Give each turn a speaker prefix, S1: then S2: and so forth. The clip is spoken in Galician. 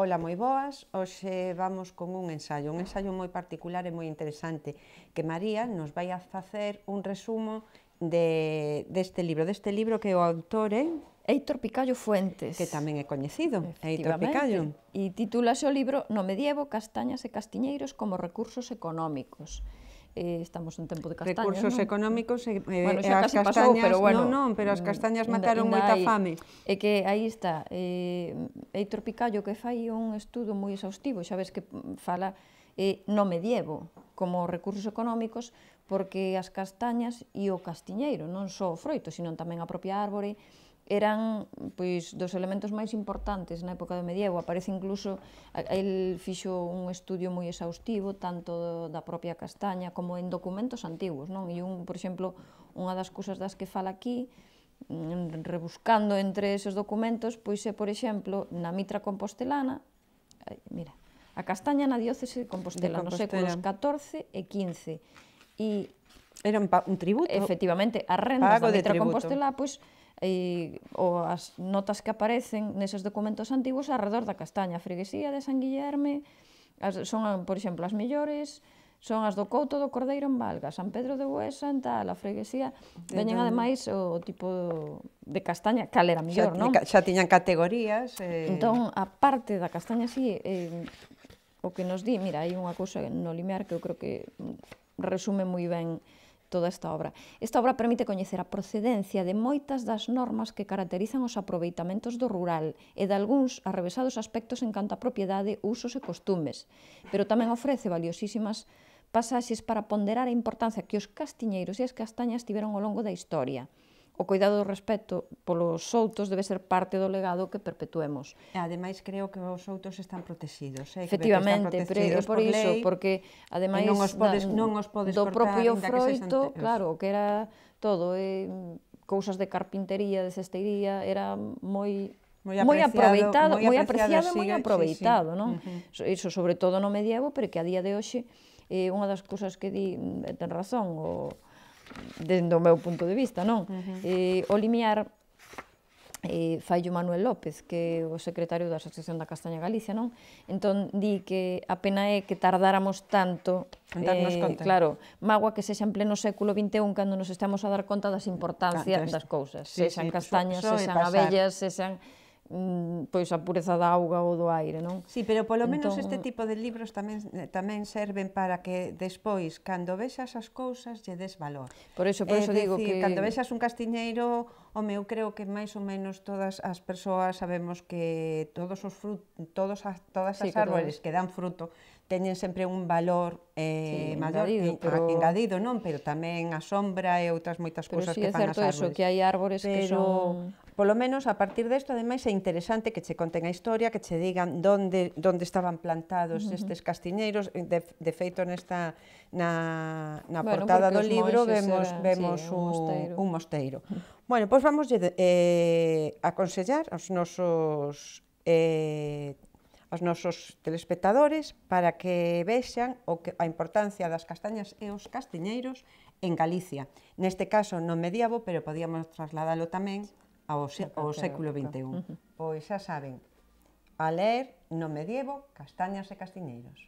S1: Ola, moi boas. Hoxe vamos con un ensaio, un ensaio moi particular e moi interesante que María nos vai a facer un resumo de,
S2: deste libro, deste libro que o autor é... Heitor Picallo Fuentes. Que tamén é coñecido, Heitor Picallo. E titula o libro No medievo, castañas e castiñeiros como recursos económicos eh, estamos en tempo de castañas. Recursos non? económicos e, eh, bueno, eh, xa as casi castañas, pasou, pero bueno, non, non, pero as mm, castañas mataron inda, moita hai, fame. É que aí está, eh, Eitor Picallo que fai un estudo moi exhaustivo, xa ves que fala eh, no medievo como recursos económicos porque as castañas e o castiñeiro, non só o froito, sino tamén a propia árbore, eran pois dos elementos máis importantes na época do medievo. Aparece incluso el fixo un estudio moi exhaustivo tanto da propia castaña como en documentos antigos, non? E un, por exemplo, unha das cousas das que fala aquí mm, rebuscando entre esos documentos, pois é, por exemplo, na Mitra Compostelana, mira, a castaña na diócese de Compostela, de Compostela. nos séculos XIV e XV. E Era un, un tributo. Efectivamente, a renda da Mitra Compostela, pois, e, o as notas que aparecen neses documentos antigos alrededor da castaña. A freguesía de San Guillerme as, son, por exemplo, as mellores, son as do Couto do Cordeiro en Valga, San Pedro de Buesa en tal, a freguesía. Veñen ademais o, o tipo de castaña, cal era mellor, non? Xa tiñan categorías. Eh... Entón, a parte da castaña, sí, eh, o que nos di, mira, hai unha cousa no limiar que eu creo que resume moi ben toda esta obra. Esta obra permite coñecer a procedencia de moitas das normas que caracterizan os aproveitamentos do rural e de algúns arrevesados aspectos en canto a propiedade, usos e costumes, pero tamén ofrece valiosísimas pasaxes para ponderar a importancia que os castiñeiros e as castañas tiveron ao longo da historia o cuidado do respeto polos outros debe ser parte do legado que perpetuemos.
S1: E ademais creo que os outros están protegidos, eh? Efectivamente, que están protegidos por, por iso, porque ademais non os podes, da, non os podes do propio froito, que claro,
S2: que era todo, eh, cousas de carpintería, de cesteiría, era moi moi aproveitado, moi apreciado, moi aproveitado, sí, sí. non? Uh -huh. Iso sobre todo no medievo, pero que a día de hoxe eh, unha das cousas que di mm, ten razón o dentro do meu punto de vista, non? Uh -huh. eh, o limiar eh, o Manuel López, que é o secretario da Asociación da Castaña Galicia, non? Entón, di que a pena é que tardáramos tanto en darnos eh, conta. Claro, mágoa que sexa en pleno século XXI cando nos estamos a dar conta das importancias das cousas. Sí, sexan sí, castañas, so, so sexan abellas, sexan Mm, pois a pureza da auga ou do aire, non? Sí, pero polo menos entón... este
S1: tipo de libros tamén tamén serven para que despois cando vexas as cousas lle des valor. Por iso, por iso digo decir, que cando vexas un castiñeiro, home, eu creo que máis ou menos todas as persoas sabemos que todos os frut, todos as, todas as sí, árboles que dan fruto teñen sempre un valor eh, sí, maior engadido, en, pero... engadido, non? Pero tamén a sombra e outras moitas cousas sí, que fan as árbores. Pero si é certo eso, que hai árbores pero que son... Polo menos, a partir desto, ademais, é interesante que che conten a historia, que che digan onde, onde estaban plantados uh -huh. estes castiñeiros. Eh, de, de feito, nesta, na, na bueno, portada do libro vemos, era, vemos sí, un, un mosteiro. Un mosteiro. Uh -huh. Bueno, pois vamos eh, aconsellar aos nosos eh, aos nosos telespectadores para que vexan o que, a importancia das castañas e os castiñeiros en Galicia. Neste caso non medievo, pero podíamos trasladalo tamén ao, ao século XXI. Uh -huh. Pois xa saben, a ler no medievo castañas e castiñeiros.